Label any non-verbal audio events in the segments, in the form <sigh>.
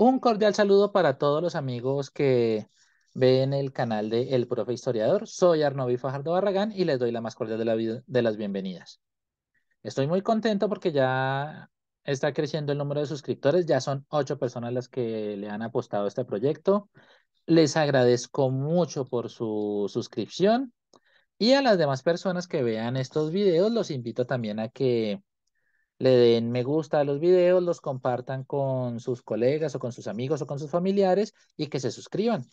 Un cordial saludo para todos los amigos que ven el canal de El Profe Historiador. Soy Arnovi Fajardo Barragán y les doy la más cordial de, de las bienvenidas. Estoy muy contento porque ya está creciendo el número de suscriptores. Ya son ocho personas las que le han apostado a este proyecto. Les agradezco mucho por su suscripción. Y a las demás personas que vean estos videos, los invito también a que le den me gusta a los videos, los compartan con sus colegas o con sus amigos o con sus familiares y que se suscriban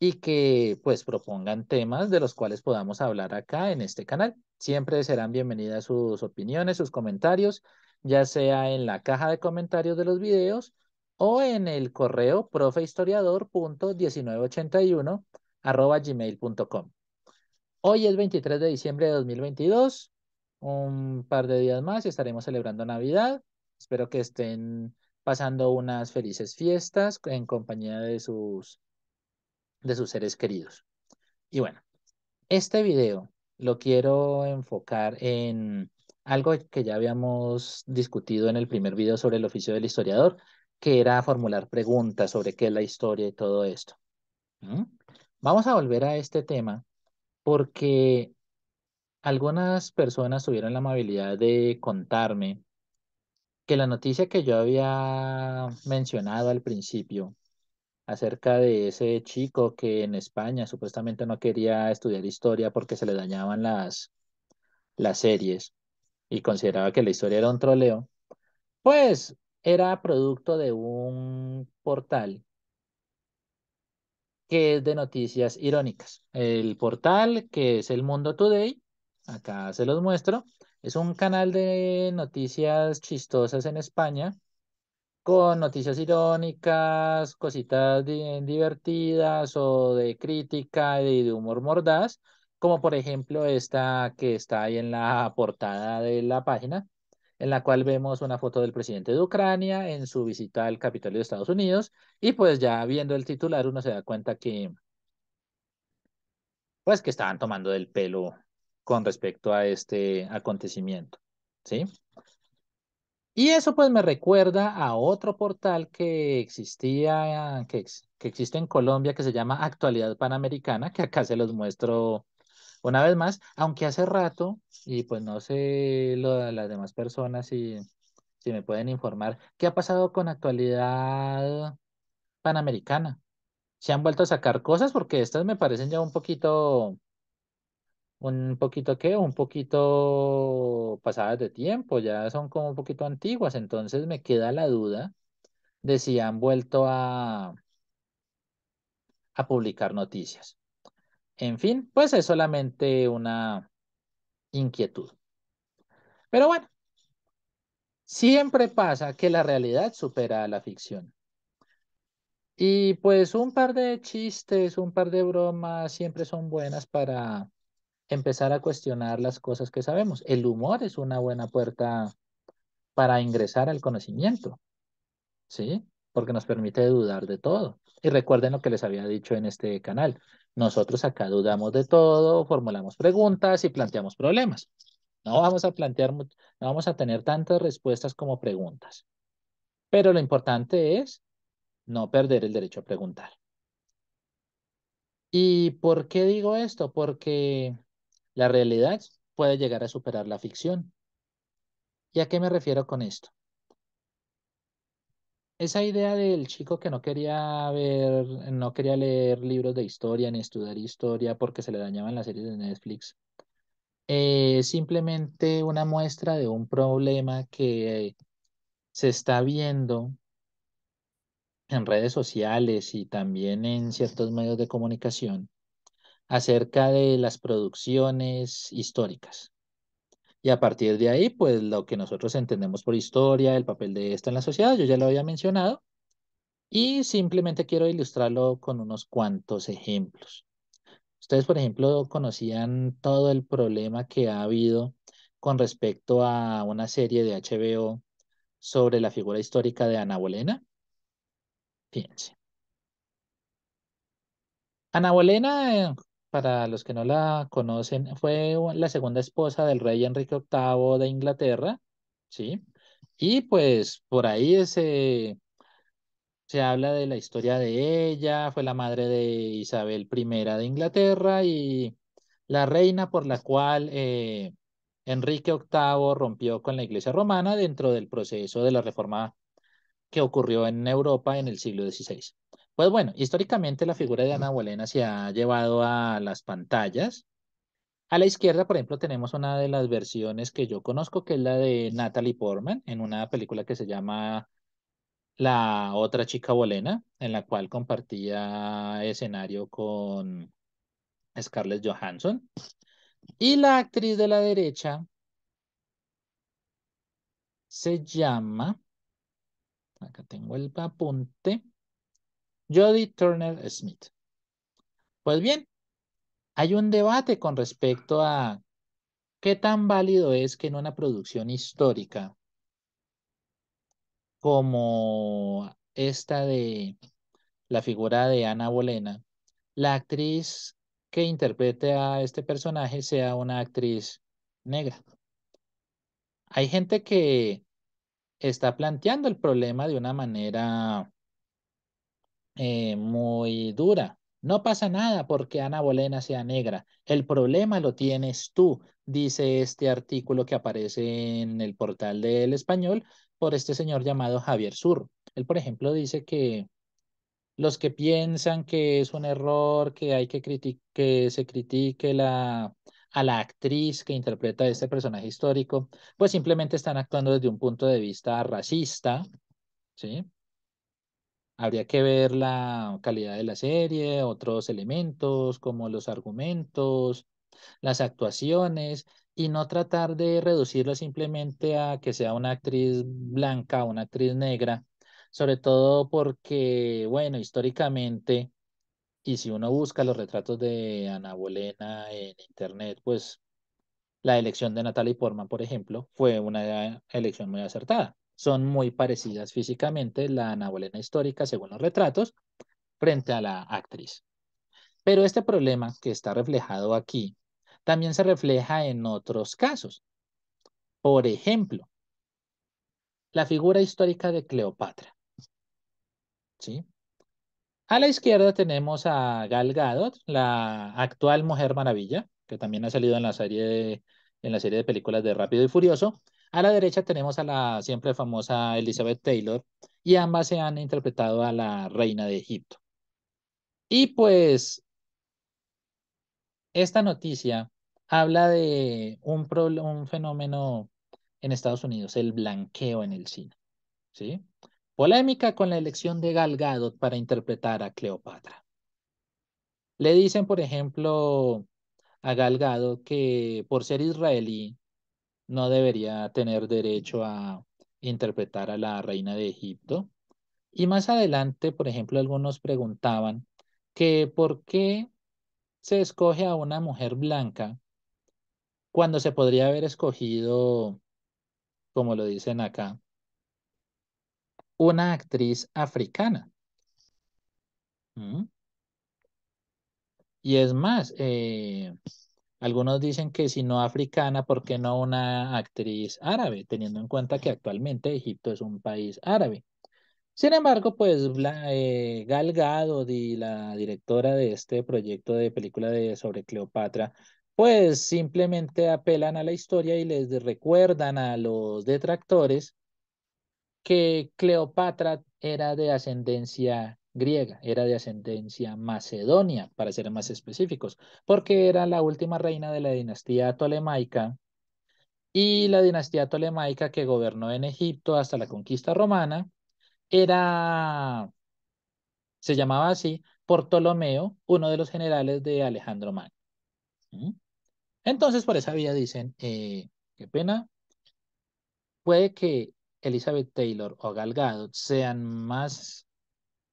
y que pues propongan temas de los cuales podamos hablar acá en este canal. Siempre serán bienvenidas sus opiniones, sus comentarios, ya sea en la caja de comentarios de los videos o en el correo profehistoriador.1981 arroba gmail.com. Hoy es 23 de diciembre de 2022 un par de días más y estaremos celebrando Navidad. Espero que estén pasando unas felices fiestas en compañía de sus, de sus seres queridos. Y bueno, este video lo quiero enfocar en algo que ya habíamos discutido en el primer video sobre el oficio del historiador, que era formular preguntas sobre qué es la historia y todo esto. ¿Mm? Vamos a volver a este tema porque algunas personas tuvieron la amabilidad de contarme que la noticia que yo había mencionado al principio acerca de ese chico que en España supuestamente no quería estudiar historia porque se le dañaban las, las series y consideraba que la historia era un troleo, pues era producto de un portal que es de noticias irónicas. El portal que es El Mundo Today Acá se los muestro. Es un canal de noticias chistosas en España, con noticias irónicas, cositas divertidas o de crítica y de humor mordaz, como por ejemplo esta que está ahí en la portada de la página, en la cual vemos una foto del presidente de Ucrania en su visita al Capitolio de Estados Unidos, y pues ya viendo el titular uno se da cuenta que, pues que estaban tomando del pelo con respecto a este acontecimiento, ¿sí? Y eso pues me recuerda a otro portal que existía, que, que existe en Colombia, que se llama Actualidad Panamericana, que acá se los muestro una vez más, aunque hace rato, y pues no sé lo de las demás personas si, si me pueden informar, ¿qué ha pasado con Actualidad Panamericana? ¿Se han vuelto a sacar cosas? Porque estas me parecen ya un poquito un poquito que, un poquito pasadas de tiempo, ya son como un poquito antiguas, entonces me queda la duda de si han vuelto a, a publicar noticias. En fin, pues es solamente una inquietud. Pero bueno, siempre pasa que la realidad supera a la ficción. Y pues un par de chistes, un par de bromas siempre son buenas para empezar a cuestionar las cosas que sabemos. El humor es una buena puerta para ingresar al conocimiento, ¿sí? Porque nos permite dudar de todo. Y recuerden lo que les había dicho en este canal. Nosotros acá dudamos de todo, formulamos preguntas y planteamos problemas. No vamos a plantear, no vamos a tener tantas respuestas como preguntas. Pero lo importante es no perder el derecho a preguntar. ¿Y por qué digo esto? Porque la realidad puede llegar a superar la ficción. ¿Y a qué me refiero con esto? Esa idea del chico que no quería ver, no quería leer libros de historia ni estudiar historia porque se le dañaban las series de Netflix, eh, es simplemente una muestra de un problema que se está viendo en redes sociales y también en ciertos medios de comunicación acerca de las producciones históricas. Y a partir de ahí, pues lo que nosotros entendemos por historia, el papel de esta en la sociedad, yo ya lo había mencionado, y simplemente quiero ilustrarlo con unos cuantos ejemplos. Ustedes, por ejemplo, conocían todo el problema que ha habido con respecto a una serie de HBO sobre la figura histórica de Ana Bolena. Fíjense. Ana Bolena eh, para los que no la conocen, fue la segunda esposa del rey Enrique VIII de Inglaterra, ¿sí? Y pues por ahí se, se habla de la historia de ella, fue la madre de Isabel I de Inglaterra y la reina por la cual eh, Enrique VIII rompió con la Iglesia romana dentro del proceso de la reforma que ocurrió en Europa en el siglo XVI. Pues bueno, históricamente la figura de Ana Bolena se ha llevado a las pantallas. A la izquierda, por ejemplo, tenemos una de las versiones que yo conozco, que es la de Natalie Portman, en una película que se llama La otra chica Bolena, en la cual compartía escenario con Scarlett Johansson. Y la actriz de la derecha se llama, acá tengo el apunte, Jody Turner Smith. Pues bien, hay un debate con respecto a qué tan válido es que en una producción histórica como esta de la figura de Ana Bolena, la actriz que interprete a este personaje sea una actriz negra. Hay gente que está planteando el problema de una manera eh, muy dura. No pasa nada porque Ana Bolena sea negra. El problema lo tienes tú, dice este artículo que aparece en el portal del español por este señor llamado Javier Sur. Él, por ejemplo, dice que los que piensan que es un error, que hay que, critique, que se critique la, a la actriz que interpreta este personaje histórico, pues simplemente están actuando desde un punto de vista racista, ¿sí? habría que ver la calidad de la serie, otros elementos como los argumentos, las actuaciones y no tratar de reducirlo simplemente a que sea una actriz blanca o una actriz negra, sobre todo porque, bueno, históricamente, y si uno busca los retratos de Ana Bolena en Internet, pues la elección de Natalie Portman, por ejemplo, fue una elección muy acertada son muy parecidas físicamente la Ana histórica, según los retratos, frente a la actriz. Pero este problema que está reflejado aquí también se refleja en otros casos. Por ejemplo, la figura histórica de Cleopatra. ¿Sí? A la izquierda tenemos a Gal Gadot, la actual Mujer Maravilla, que también ha salido en la serie en la serie de películas de Rápido y Furioso, a la derecha tenemos a la siempre famosa Elizabeth Taylor y ambas se han interpretado a la reina de Egipto. Y pues esta noticia habla de un, un fenómeno en Estados Unidos, el blanqueo en el cine. ¿sí? Polémica con la elección de Galgado para interpretar a Cleopatra. Le dicen, por ejemplo, a Galgado que por ser israelí no debería tener derecho a interpretar a la reina de Egipto. Y más adelante, por ejemplo, algunos preguntaban que por qué se escoge a una mujer blanca cuando se podría haber escogido, como lo dicen acá, una actriz africana. ¿Mm? Y es más, eh, algunos dicen que si no africana, ¿por qué no una actriz árabe? Teniendo en cuenta que actualmente Egipto es un país árabe. Sin embargo, pues eh, Galgado, y la directora de este proyecto de película sobre Cleopatra, pues simplemente apelan a la historia y les recuerdan a los detractores que Cleopatra era de ascendencia griega, era de ascendencia macedonia, para ser más específicos, porque era la última reina de la dinastía tolemaica y la dinastía tolemaica que gobernó en Egipto hasta la conquista romana era se llamaba así por Ptolomeo, uno de los generales de Alejandro Magno. Entonces, por esa vía dicen, eh, qué pena, puede que Elizabeth Taylor o Galgado sean más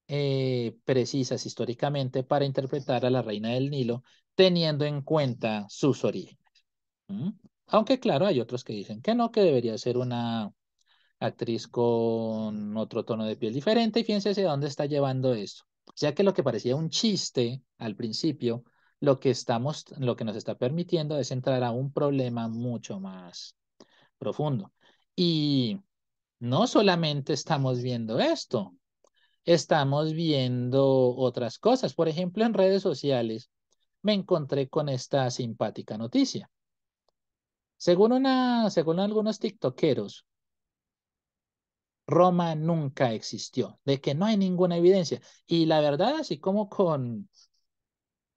eh, precisas históricamente para interpretar a la reina del Nilo, teniendo en cuenta sus orígenes. Aunque claro, hay otros que dicen que no, que debería ser una actriz con otro tono de piel diferente, y fíjense dónde está llevando esto. O sea que lo que parecía un chiste al principio, lo que, estamos, lo que nos está permitiendo es entrar a un problema mucho más profundo. Y no solamente estamos viendo esto, estamos viendo otras cosas. Por ejemplo, en redes sociales me encontré con esta simpática noticia. Según, una, según algunos tiktokeros, Roma nunca existió, de que no hay ninguna evidencia. Y la verdad, así como con,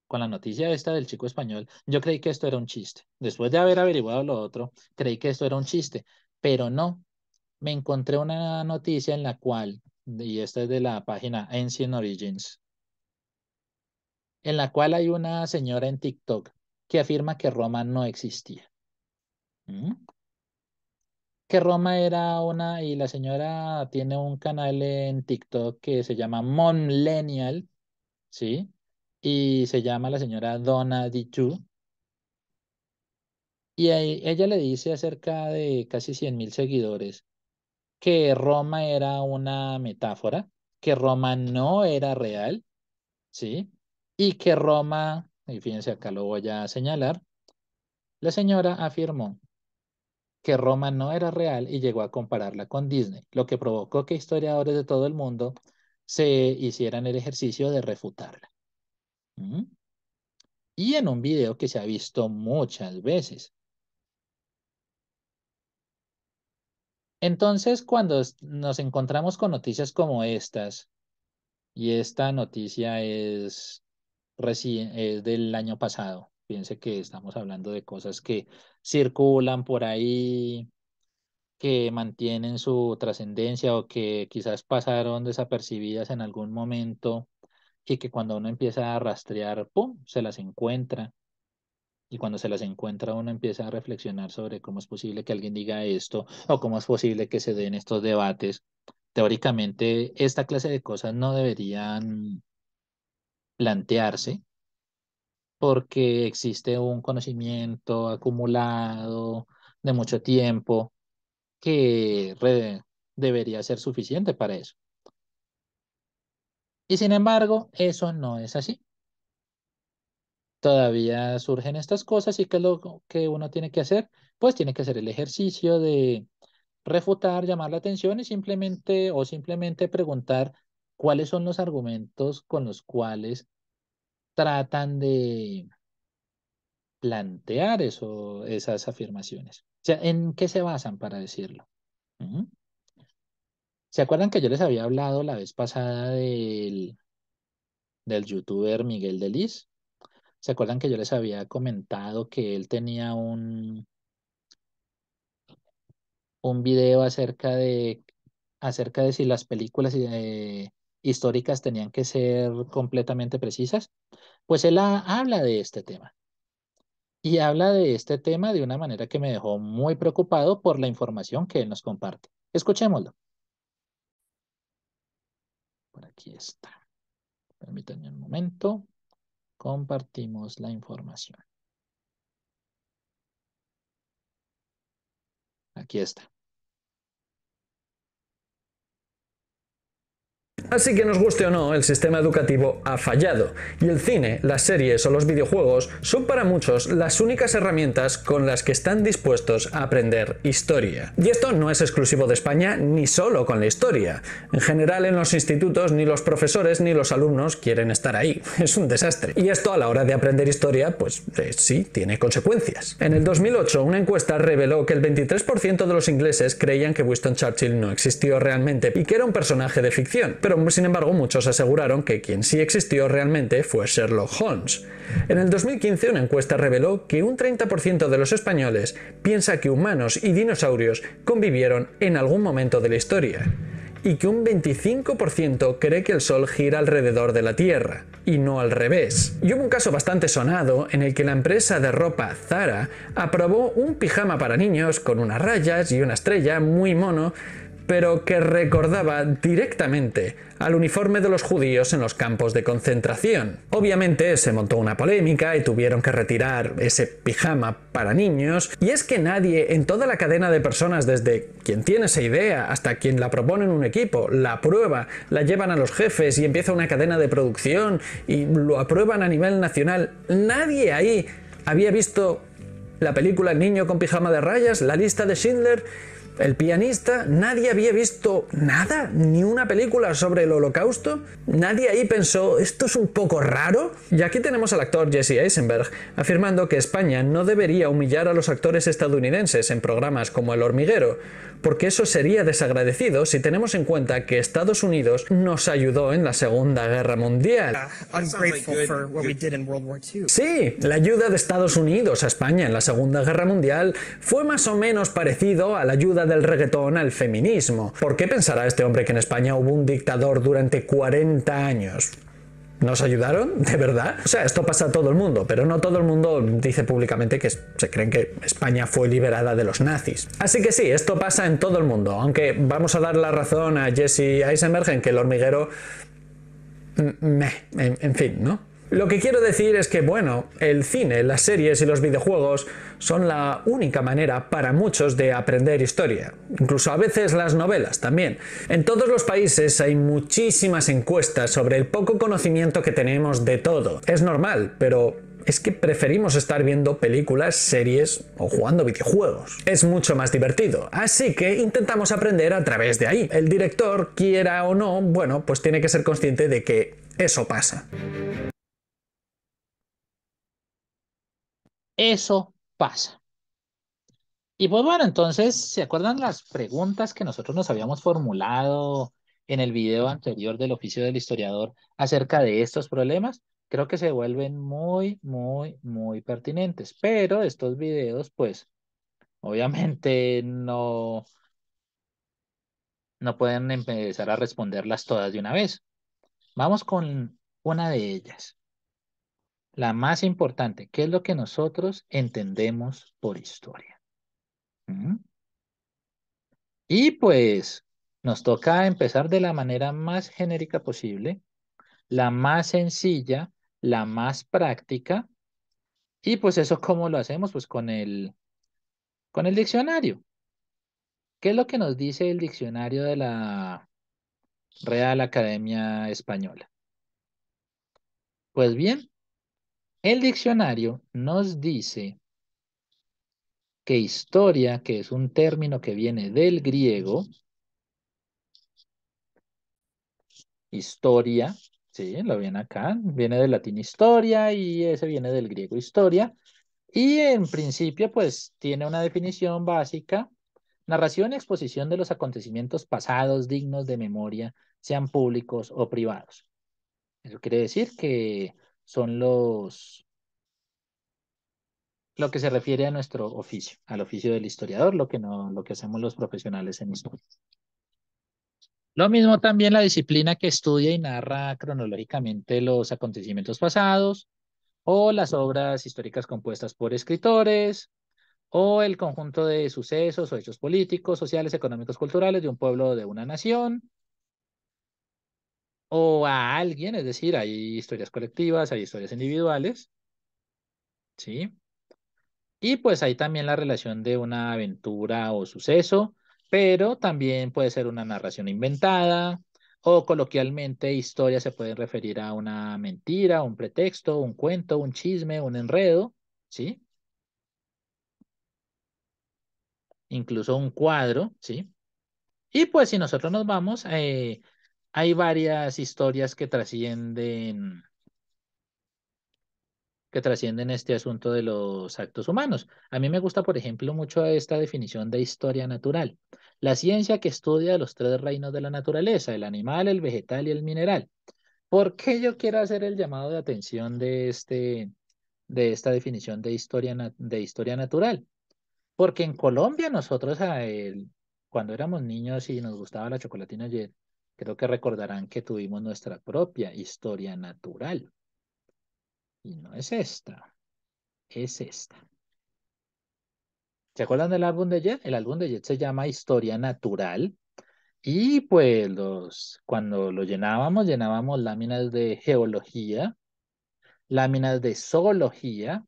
con la noticia esta del chico español, yo creí que esto era un chiste. Después de haber averiguado lo otro, creí que esto era un chiste, pero no. Me encontré una noticia en la cual y esta es de la página Ancient Origins, en la cual hay una señora en TikTok que afirma que Roma no existía. ¿Mm? Que Roma era una, y la señora tiene un canal en TikTok que se llama Monlenial, ¿sí? Y se llama la señora Donna Dichu. Y ella le dice acerca de casi 100.000 mil seguidores que Roma era una metáfora, que Roma no era real, ¿sí? Y que Roma, y fíjense acá lo voy a señalar, la señora afirmó que Roma no era real y llegó a compararla con Disney, lo que provocó que historiadores de todo el mundo se hicieran el ejercicio de refutarla. ¿Mm? Y en un video que se ha visto muchas veces, Entonces, cuando nos encontramos con noticias como estas, y esta noticia es, es del año pasado, piense que estamos hablando de cosas que circulan por ahí, que mantienen su trascendencia o que quizás pasaron desapercibidas en algún momento y que cuando uno empieza a rastrear, ¡pum!, se las encuentra y cuando se las encuentra uno empieza a reflexionar sobre cómo es posible que alguien diga esto o cómo es posible que se den estos debates. Teóricamente, esta clase de cosas no deberían plantearse porque existe un conocimiento acumulado de mucho tiempo que debería ser suficiente para eso. Y sin embargo, eso no es así todavía surgen estas cosas y qué es lo que uno tiene que hacer, pues tiene que hacer el ejercicio de refutar, llamar la atención y simplemente o simplemente preguntar cuáles son los argumentos con los cuales tratan de plantear eso, esas afirmaciones. O sea, ¿en qué se basan para decirlo? ¿Se acuerdan que yo les había hablado la vez pasada del, del youtuber Miguel Delis? ¿Se acuerdan que yo les había comentado que él tenía un, un video acerca de, acerca de si las películas históricas tenían que ser completamente precisas? Pues él habla de este tema. Y habla de este tema de una manera que me dejó muy preocupado por la información que él nos comparte. Escuchémoslo. Por aquí está. Permítanme un momento compartimos la información. Aquí está. Así que nos guste o no, el sistema educativo ha fallado, y el cine, las series o los videojuegos son para muchos las únicas herramientas con las que están dispuestos a aprender historia. Y esto no es exclusivo de España ni solo con la historia. En general en los institutos ni los profesores ni los alumnos quieren estar ahí. <laughs> Es un desastre. Y esto a la hora de aprender historia, pues eh, sí, tiene consecuencias. En el 2008 una encuesta reveló que el 23% de los ingleses creían que Winston Churchill no existió realmente y que era un personaje de ficción sin embargo, muchos aseguraron que quien sí existió realmente fue Sherlock Holmes. En el 2015 una encuesta reveló que un 30% de los españoles piensa que humanos y dinosaurios convivieron en algún momento de la historia y que un 25% cree que el Sol gira alrededor de la Tierra, y no al revés. Y hubo un caso bastante sonado en el que la empresa de ropa Zara aprobó un pijama para niños con unas rayas y una estrella muy mono pero que recordaba directamente al uniforme de los judíos en los campos de concentración. Obviamente se montó una polémica y tuvieron que retirar ese pijama para niños, y es que nadie en toda la cadena de personas, desde quien tiene esa idea hasta quien la propone en un equipo, la aprueba, la llevan a los jefes y empieza una cadena de producción y lo aprueban a nivel nacional, nadie ahí había visto la película El niño con pijama de rayas, la lista de Schindler, el pianista, nadie había visto nada, ni una película sobre el holocausto. Nadie ahí pensó, esto es un poco raro. Y aquí tenemos al actor Jesse Eisenberg afirmando que España no debería humillar a los actores estadounidenses en programas como El hormiguero, porque eso sería desagradecido si tenemos en cuenta que Estados Unidos nos ayudó en la Segunda Guerra Mundial. Ah, sí, la ayuda de Estados Unidos a España en la Segunda Guerra Mundial fue más o menos parecido a la ayuda del reggaetón al feminismo. ¿Por qué pensará este hombre que en España hubo un dictador durante 40 años? ¿Nos ayudaron? ¿De verdad? O sea, esto pasa a todo el mundo, pero no todo el mundo dice públicamente que se creen que España fue liberada de los nazis. Así que sí, esto pasa en todo el mundo, aunque vamos a dar la razón a Jesse Eisenberg en que el hormiguero... Mm, meh, en fin, ¿no? Lo que quiero decir es que, bueno, el cine, las series y los videojuegos son la única manera para muchos de aprender historia, incluso a veces las novelas también. En todos los países hay muchísimas encuestas sobre el poco conocimiento que tenemos de todo. Es normal, pero es que preferimos estar viendo películas, series o jugando videojuegos. Es mucho más divertido, así que intentamos aprender a través de ahí. El director, quiera o no, bueno, pues tiene que ser consciente de que eso pasa. Eso pasa. Y pues bueno, entonces, ¿se acuerdan las preguntas que nosotros nos habíamos formulado en el video anterior del oficio del historiador acerca de estos problemas? Creo que se vuelven muy, muy, muy pertinentes, pero estos videos, pues, obviamente no, no pueden empezar a responderlas todas de una vez. Vamos con una de ellas la más importante, ¿qué es lo que nosotros entendemos por historia? ¿Mm? Y pues nos toca empezar de la manera más genérica posible, la más sencilla, la más práctica. Y pues eso, ¿cómo lo hacemos? Pues con el, con el diccionario. ¿Qué es lo que nos dice el diccionario de la Real Academia Española? Pues bien, el diccionario nos dice que historia, que es un término que viene del griego, historia, sí, lo ven acá, viene del latín historia y ese viene del griego historia, y en principio pues tiene una definición básica, narración y exposición de los acontecimientos pasados dignos de memoria, sean públicos o privados. Eso quiere decir que son los lo que se refiere a nuestro oficio, al oficio del historiador, lo que no, lo que hacemos los profesionales en historia. Lo mismo también la disciplina que estudia y narra cronológicamente los acontecimientos pasados, o las obras históricas compuestas por escritores, o el conjunto de sucesos o hechos políticos, sociales, económicos, culturales de un pueblo o de una nación, o a alguien, es decir, hay historias colectivas, hay historias individuales, ¿sí? Y pues hay también la relación de una aventura o suceso, pero también puede ser una narración inventada o coloquialmente historias se pueden referir a una mentira, un pretexto, un cuento, un chisme, un enredo, ¿sí? Incluso un cuadro, ¿sí? Y pues si nosotros nos vamos, eh, hay varias historias que trascienden que trascienden este asunto de los actos humanos. A mí me gusta, por ejemplo, mucho esta definición de historia natural. La ciencia que estudia los tres reinos de la naturaleza, el animal, el vegetal y el mineral. ¿Por qué yo quiero hacer el llamado de atención de, este, de esta definición de historia, de historia natural? Porque en Colombia nosotros, cuando éramos niños y nos gustaba la chocolatina, Creo que recordarán que tuvimos nuestra propia historia natural. Y no es esta, es esta. ¿Se acuerdan del álbum de Jet? El álbum de Jet se llama Historia Natural. Y pues los, cuando lo llenábamos, llenábamos láminas de geología, láminas de zoología,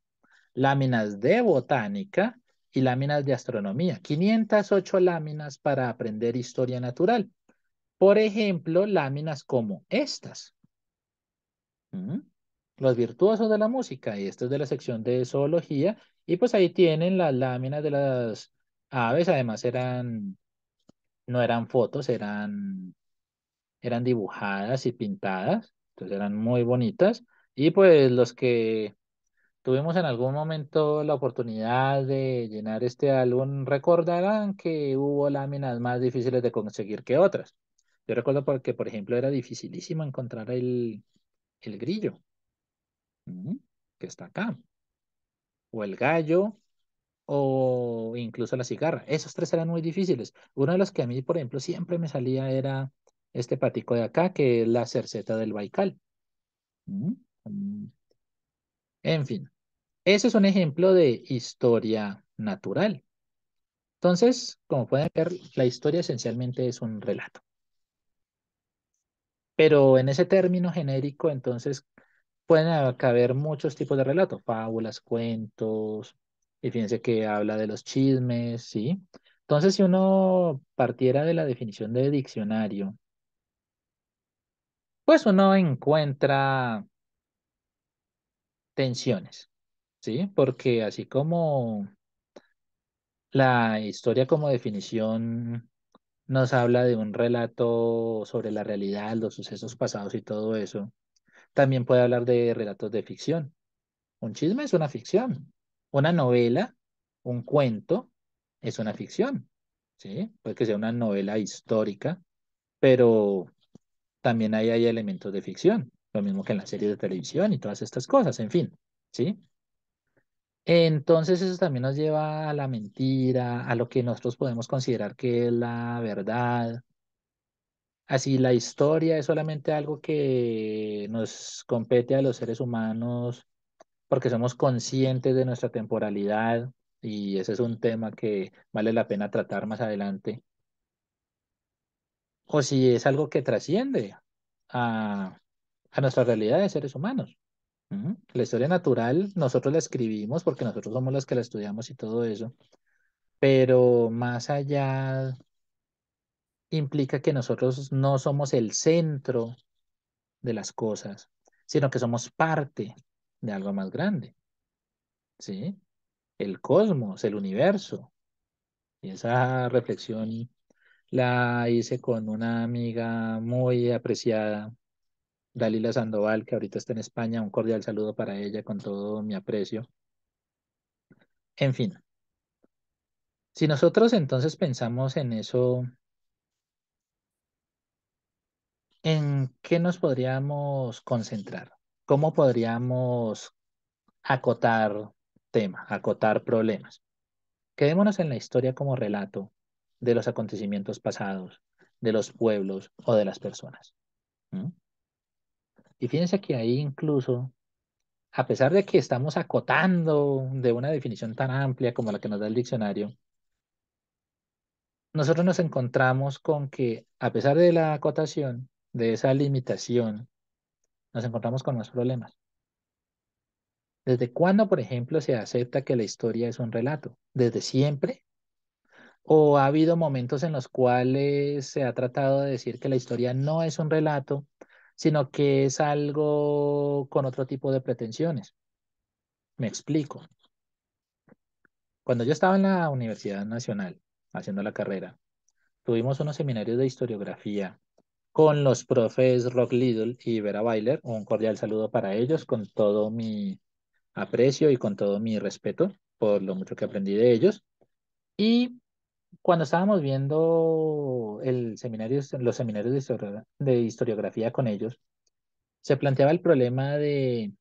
láminas de botánica y láminas de astronomía. 508 láminas para aprender historia natural. Por ejemplo, láminas como estas. ¿Mm? Los virtuosos de la música. Y esto es de la sección de zoología. Y pues ahí tienen las láminas de las aves. Además eran, no eran fotos, eran, eran dibujadas y pintadas. Entonces eran muy bonitas. Y pues los que tuvimos en algún momento la oportunidad de llenar este álbum recordarán que hubo láminas más difíciles de conseguir que otras. Yo recuerdo porque, por ejemplo, era dificilísimo encontrar el, el grillo, que está acá, o el gallo, o incluso la cigarra. Esos tres eran muy difíciles. Uno de los que a mí, por ejemplo, siempre me salía era este patico de acá, que es la cerceta del Baikal. Mm. En fin, ese es un ejemplo de historia natural. Entonces, como pueden ver, la historia esencialmente es un relato. Pero en ese término genérico, entonces, pueden caber muchos tipos de relatos, fábulas, cuentos, y fíjense que habla de los chismes, ¿sí? Entonces, si uno partiera de la definición de diccionario, pues uno encuentra tensiones, ¿sí? Porque así como la historia como definición nos habla de un relato sobre la realidad, los sucesos pasados y todo eso. También puede hablar de relatos de ficción. Un chisme es una ficción. Una novela, un cuento, es una ficción. ¿sí? Puede que sea una novela histórica, pero también ahí hay elementos de ficción. Lo mismo que en las series de televisión y todas estas cosas, en fin. ¿sí? Entonces eso también nos lleva a la mentira, a lo que nosotros podemos considerar que es la verdad. Así la historia es solamente algo que nos compete a los seres humanos porque somos conscientes de nuestra temporalidad y ese es un tema que vale la pena tratar más adelante. O si es algo que trasciende a, a nuestra realidad de seres humanos. La historia natural nosotros la escribimos porque nosotros somos los que la estudiamos y todo eso, pero más allá implica que nosotros no somos el centro de las cosas, sino que somos parte de algo más grande. ¿Sí? El cosmos, el universo. Y esa reflexión la hice con una amiga muy apreciada Dalila Sandoval, que ahorita está en España, un cordial saludo para ella con todo mi aprecio. En fin, si nosotros entonces pensamos en eso, ¿en qué nos podríamos concentrar? ¿Cómo podríamos acotar tema, acotar problemas? Quedémonos en la historia como relato de los acontecimientos pasados, de los pueblos o de las personas. Y fíjense que ahí incluso, a pesar de que estamos acotando de una definición tan amplia como la que nos da el diccionario, nosotros nos encontramos con que, a pesar de la acotación, de esa limitación, nos encontramos con más problemas. ¿Desde cuándo, por ejemplo, se acepta que la historia es un relato? ¿Desde siempre? ¿O ha habido momentos en los cuales se ha tratado de decir que la historia no es un relato, sino que es algo con otro tipo de pretensiones. Me explico. Cuando yo estaba en la Universidad Nacional haciendo la carrera, tuvimos unos seminarios de historiografía con los profes Rock Little y Vera Weiler. Un cordial saludo para ellos con todo mi aprecio y con todo mi respeto por lo mucho que aprendí de ellos. Y cuando estábamos viendo los seminarios de, historiografía con ellos, se planteaba el problema de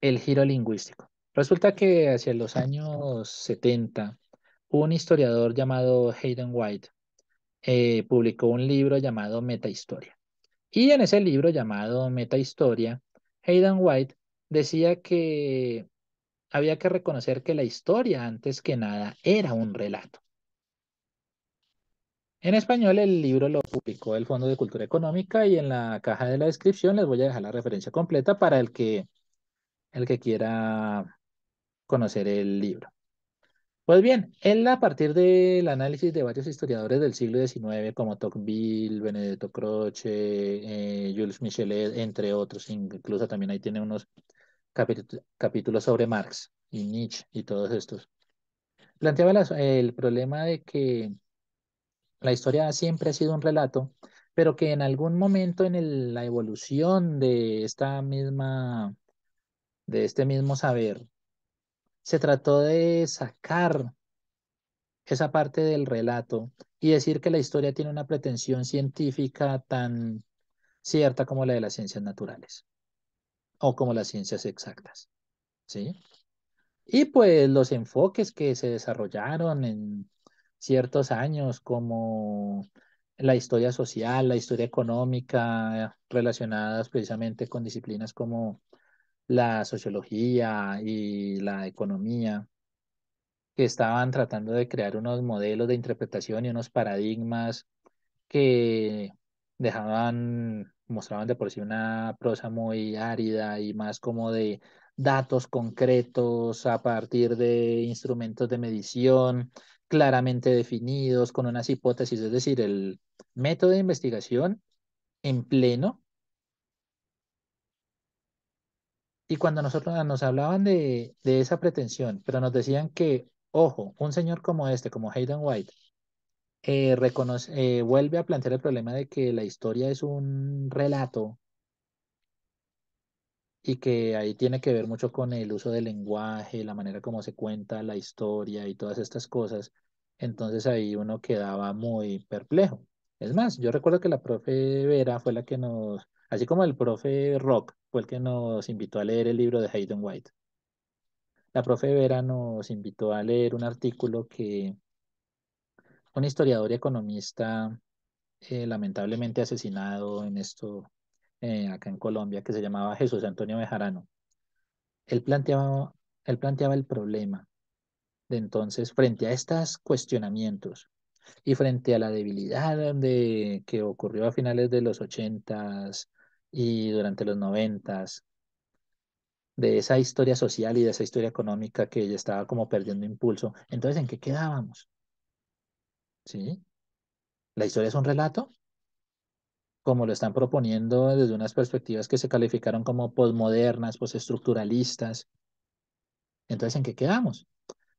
el giro lingüístico. Resulta que hacia los años 70, un historiador llamado Hayden White eh, publicó un libro llamado Metahistoria. Y en ese libro llamado Metahistoria, Hayden White decía que había que reconocer que la historia, antes que nada, era un relato. En español el libro lo publicó el Fondo de Cultura Económica y en la caja de la descripción les voy a dejar la referencia completa para el que, el que quiera conocer el libro. Pues bien, él a partir del análisis de varios historiadores del siglo XIX como Tocqueville, Benedetto Croce, eh, Jules Michelet, entre otros, incluso también ahí tiene unos capítulo sobre Marx y Nietzsche y todos estos. Planteaba el problema de que la historia siempre ha sido un relato, pero que en algún momento en la evolución de esta misma, de este mismo saber, se trató de sacar esa parte del relato y decir que la historia tiene una pretensión científica tan cierta como la de las ciencias naturales o como las ciencias exactas. ¿Sí? Y pues los enfoques que se desarrollaron en ciertos años, como la historia social, la historia económica, relacionadas precisamente con disciplinas como la sociología y la economía, que estaban tratando de crear unos modelos de interpretación y unos paradigmas que dejaban mostraban de por sí una prosa muy árida y más como de datos concretos a partir de instrumentos de medición claramente definidos, con unas hipótesis, es decir, el método de investigación en pleno. Y cuando nosotros ah, nos hablaban de, de esa pretensión, pero nos decían que, ojo, un señor como este, como Hayden White, eh, reconoce, eh, vuelve a plantear el problema de que la historia es un relato y que ahí tiene que ver mucho con el uso del lenguaje, la manera como se cuenta la historia y todas estas cosas. Entonces ahí uno quedaba muy perplejo. Es más, yo recuerdo que la profe Vera fue la que nos, así como el profe Rock fue el que nos invitó a leer el libro de Hayden White. La profe Vera nos invitó a leer un artículo que un historiador y economista eh, lamentablemente asesinado en esto, eh, acá en Colombia, que se llamaba Jesús Antonio Bejarano. Él planteaba, el problema de entonces frente a estos cuestionamientos y frente a la debilidad de, que ocurrió a finales de los ochentas y durante los noventas de esa historia social y de esa historia económica que ya estaba como perdiendo impulso. Entonces, ¿en qué quedábamos? ¿sí? La historia es un relato, como lo están proponiendo desde unas perspectivas que se calificaron como posmodernas, postestructuralistas. Entonces, ¿en qué quedamos?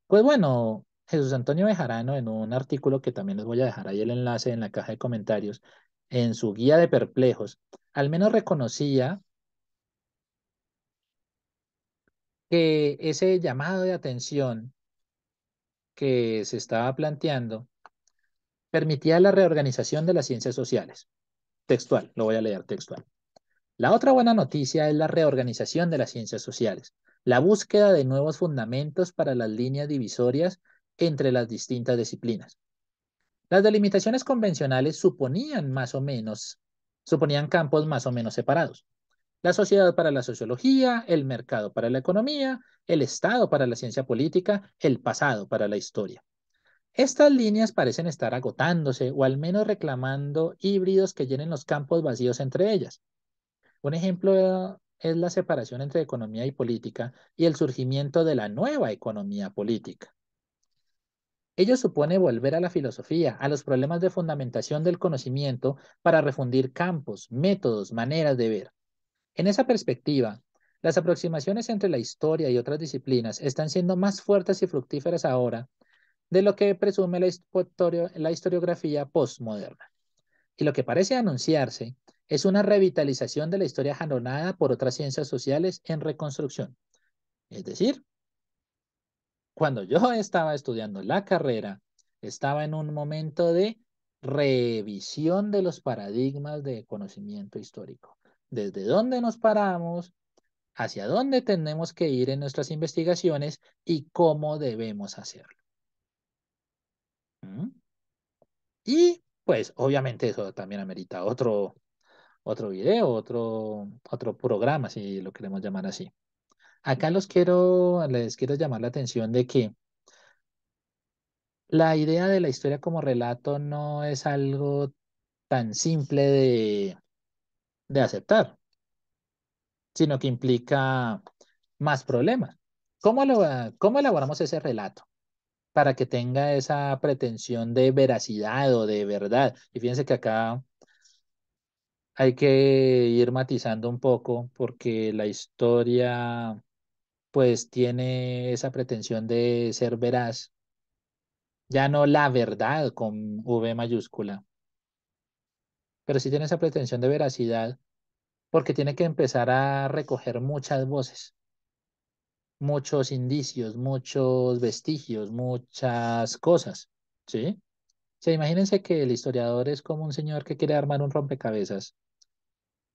Pues bueno, Jesús Antonio Bejarano, en un artículo que también les voy a dejar ahí el enlace en la caja de comentarios, en su guía de perplejos, al menos reconocía que ese llamado de atención que se estaba planteando permitía la reorganización de las ciencias sociales. Textual, lo voy a leer textual. La otra buena noticia es la reorganización de las ciencias sociales, la búsqueda de nuevos fundamentos para las líneas divisorias entre las distintas disciplinas. Las delimitaciones convencionales suponían más o menos, suponían campos más o menos separados. La sociedad para la sociología, el mercado para la economía, el Estado para la ciencia política, el pasado para la historia. Estas líneas parecen estar agotándose o al menos reclamando híbridos que llenen los campos vacíos entre ellas. Un ejemplo es la separación entre economía y política y el surgimiento de la nueva economía política. Ello supone volver a la filosofía, a los problemas de fundamentación del conocimiento para refundir campos, métodos, maneras de ver. En esa perspectiva, las aproximaciones entre la historia y otras disciplinas están siendo más fuertes y fructíferas ahora de lo que presume la, historiografía postmoderna. Y lo que parece anunciarse es una revitalización de la historia jalonada por otras ciencias sociales en reconstrucción. Es decir, cuando yo estaba estudiando la carrera, estaba en un momento de revisión de los paradigmas de conocimiento histórico. Desde dónde nos paramos, hacia dónde tenemos que ir en nuestras investigaciones y cómo debemos hacerlo. Y pues obviamente eso también amerita otro, otro video, otro, otro programa, si lo queremos llamar así. Acá los quiero, les quiero llamar la atención de que la idea de la historia como relato no es algo tan simple de, aceptar, sino que implica más problemas. ¿Cómo elaboramos ese relato? para que tenga esa pretensión de veracidad o de verdad. Y fíjense que acá hay que ir matizando un poco porque la historia pues tiene esa pretensión de ser veraz, ya no la verdad con V mayúscula, pero sí tiene esa pretensión de veracidad porque tiene que empezar a recoger muchas voces muchos indicios, muchos vestigios, muchas cosas, ¿sí? O sea, imagínense que el historiador es como un señor que quiere armar un rompecabezas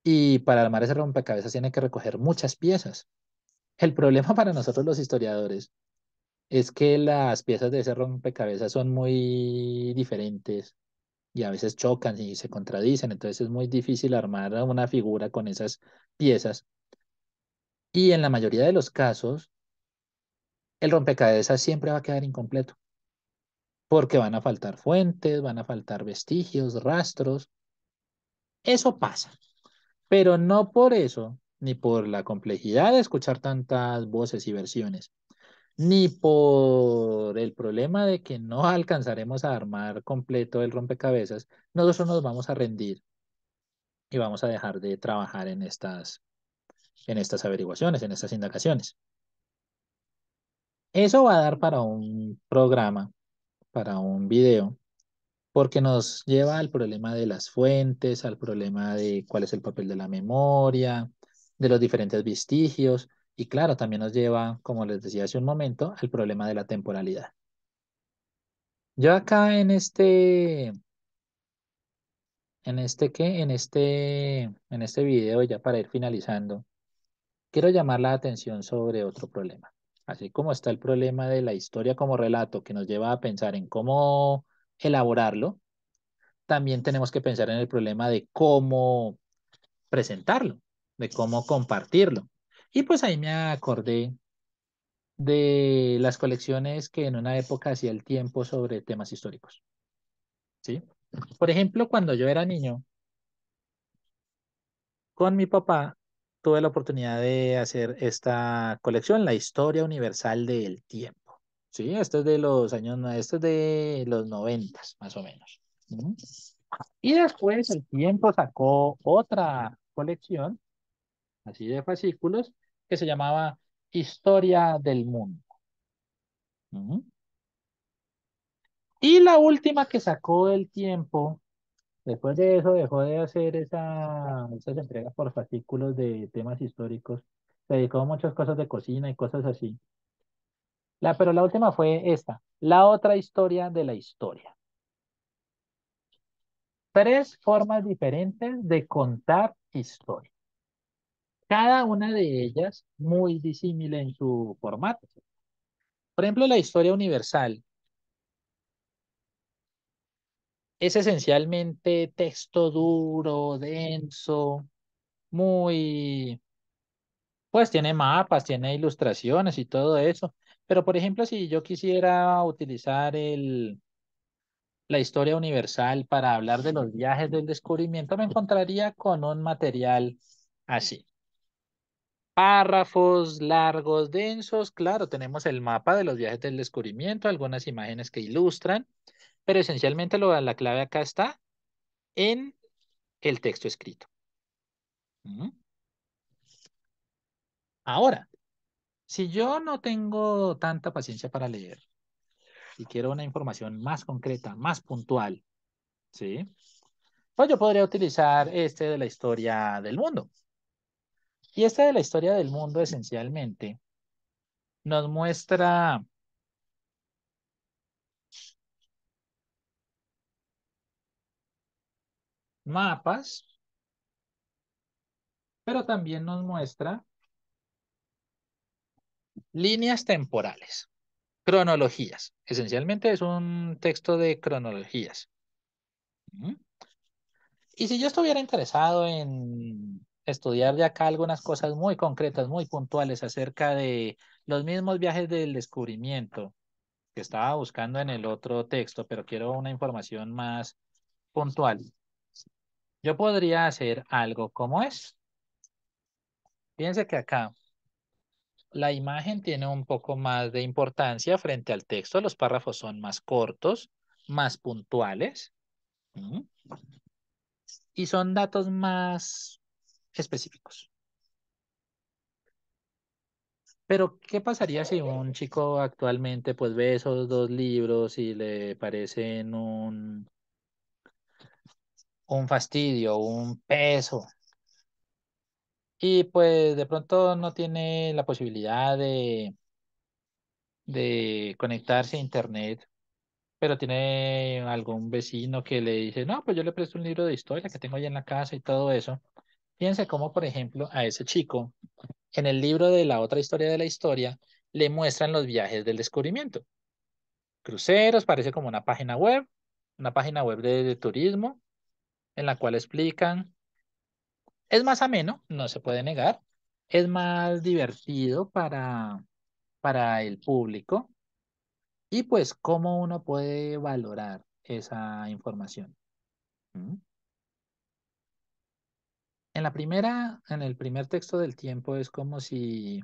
y para armar ese rompecabezas tiene que recoger muchas piezas. El problema <laughs> para nosotros los historiadores es que las piezas de ese rompecabezas son muy diferentes y a veces chocan y se contradicen, entonces es muy difícil armar una figura con esas piezas. Y en la mayoría de los casos, el rompecabezas siempre va a quedar incompleto, porque van a faltar fuentes, van a faltar vestigios, rastros. Eso pasa, pero no por eso, ni por la complejidad de escuchar tantas voces y versiones, ni por el problema de que no alcanzaremos a armar completo el rompecabezas, nosotros nos vamos a rendir y vamos a dejar de trabajar en estas, en estas averiguaciones, en estas indagaciones. Eso va a dar para un programa, para un video, porque nos lleva al problema de las fuentes, al problema de cuál es el papel de la memoria, de los diferentes vestigios, y claro, también nos lleva, como les decía hace un momento, al problema de la temporalidad. Yo acá en este, en este que, en este, en este video, ya para ir finalizando, quiero llamar la atención sobre otro problema. Así como está el problema de la historia como relato que nos lleva a pensar en cómo elaborarlo, también tenemos que pensar en el problema de cómo presentarlo, de cómo compartirlo. Y pues ahí me acordé de las colecciones que en una época hacía el tiempo sobre temas históricos. ¿Sí? Por ejemplo, cuando yo era niño, con mi papá tuve la oportunidad de hacer esta colección, La Historia Universal del Tiempo. Sí, esto es de los años, esto es de los noventas, más o menos. Y después el tiempo sacó otra colección, así de fascículos, que se llamaba Historia del Mundo. Y la última que sacó el tiempo Después de eso dejó de hacer esas entregas por fascículos de temas históricos. Se dedicó a muchas cosas de cocina y cosas así. La, pero la última fue esta, la otra historia de la historia. Tres formas diferentes de contar historia. Cada una de ellas muy disímil en su formato. Por ejemplo, la historia universal es esencialmente texto duro, denso, muy, pues tiene mapas, tiene ilustraciones y todo eso. Pero, por ejemplo, si yo quisiera utilizar el, la historia universal para hablar de los viajes del descubrimiento, me encontraría con un material así. Párrafos largos, densos, claro, tenemos el mapa de los viajes del descubrimiento, algunas imágenes que ilustran, pero esencialmente lo, la clave acá está en el texto escrito. Ahora, si yo no tengo tanta paciencia para leer y quiero una información más concreta, más puntual, ¿sí? Pues yo podría utilizar este de la historia del mundo. Y este de la historia del mundo esencialmente nos muestra mapas, pero también nos muestra líneas temporales, cronologías. Esencialmente es un texto de cronologías. Y si yo estuviera interesado en estudiar de acá algunas cosas muy concretas, muy puntuales acerca de los mismos viajes del descubrimiento que estaba buscando en el otro texto, pero quiero una información más puntual. Yo podría hacer algo como es. Fíjense que acá la imagen tiene un poco más de importancia frente al texto. Los párrafos son más cortos, más puntuales. Y son datos más específicos. Pero, ¿qué pasaría si un chico actualmente pues ve esos dos libros y le parecen un un fastidio, un peso. Y pues de pronto no tiene la posibilidad de, de conectarse a internet, pero tiene algún vecino que le dice, no, pues yo le presto un libro de historia que tengo ahí en la casa y todo eso. Piense como por ejemplo, a ese chico, en el libro de la otra historia de la historia, le muestran los viajes del descubrimiento. Cruceros, parece como una página web, una página web de turismo, en la cual explican. Es más ameno, no se puede negar. Es más divertido para, para el público. Y pues, ¿cómo uno puede valorar esa información? ¿Mm? En la primera, en el primer texto del tiempo es como si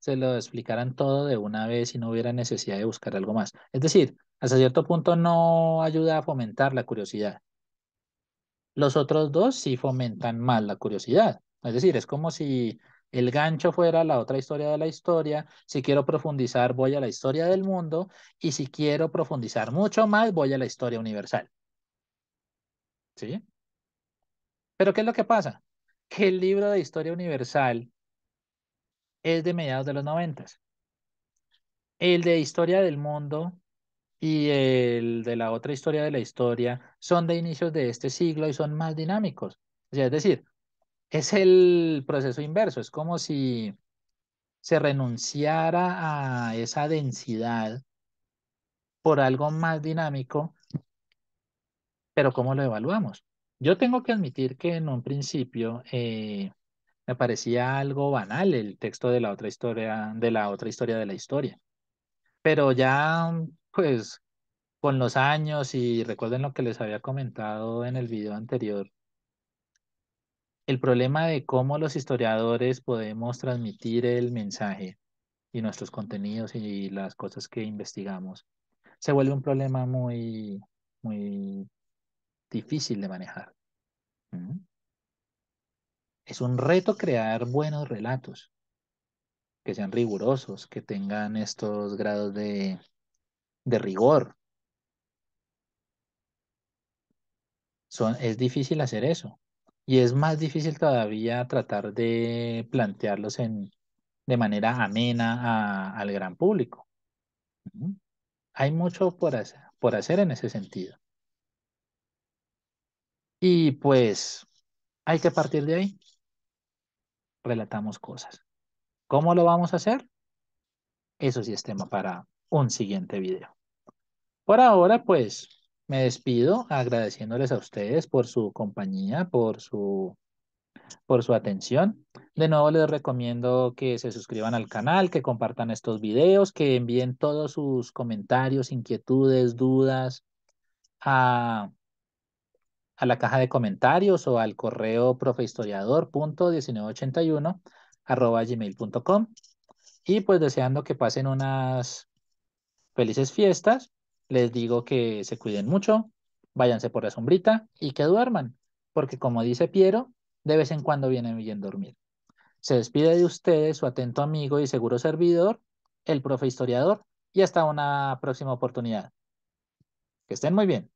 se lo explicaran todo de una vez y no hubiera necesidad de buscar algo más. Es decir, hasta cierto punto no ayuda a fomentar la curiosidad. Los otros dos sí fomentan más la curiosidad. Es decir, es como si el gancho fuera la otra historia de la historia. Si quiero profundizar, voy a la historia del mundo. Y si quiero profundizar mucho más, voy a la historia universal. ¿Sí? Pero ¿qué es lo que pasa? Que el libro de historia universal es de mediados de los noventas. El de historia del mundo y el de la otra historia de la historia son de inicios de este siglo y son más dinámicos. O sea, es decir, es el proceso inverso, es como si se renunciara a esa densidad por algo más dinámico, pero ¿cómo lo evaluamos? Yo tengo que admitir que en un principio eh, me parecía algo banal el texto de la otra historia de la otra historia de la historia, pero ya pues con los años y recuerden lo que les había comentado en el video anterior, el problema de cómo los historiadores podemos transmitir el mensaje y nuestros contenidos y las cosas que investigamos se vuelve un problema muy, muy difícil de manejar. Es un reto crear buenos relatos, que sean rigurosos, que tengan estos grados de de rigor. Son, es difícil hacer eso. Y es más difícil todavía tratar de plantearlos en, de manera amena al gran público. Hay mucho por hacer, por hacer en ese sentido. Y pues hay que partir de ahí. Relatamos cosas. ¿Cómo lo vamos a hacer? Eso sí es tema para un siguiente video. Por ahora, pues, me despido agradeciéndoles a ustedes por su compañía, por su, por su atención. De nuevo, les recomiendo que se suscriban al canal, que compartan estos videos, que envíen todos sus comentarios, inquietudes, dudas a, a la caja de comentarios o al correo profehistoriador.1981 gmail.com y pues deseando que pasen unas felices fiestas, les digo que se cuiden mucho, váyanse por la sombrita y que duerman, porque como dice Piero, de vez en cuando viene bien dormir. Se despide de ustedes su atento amigo y seguro servidor, el profe historiador, y hasta una próxima oportunidad. Que estén muy bien.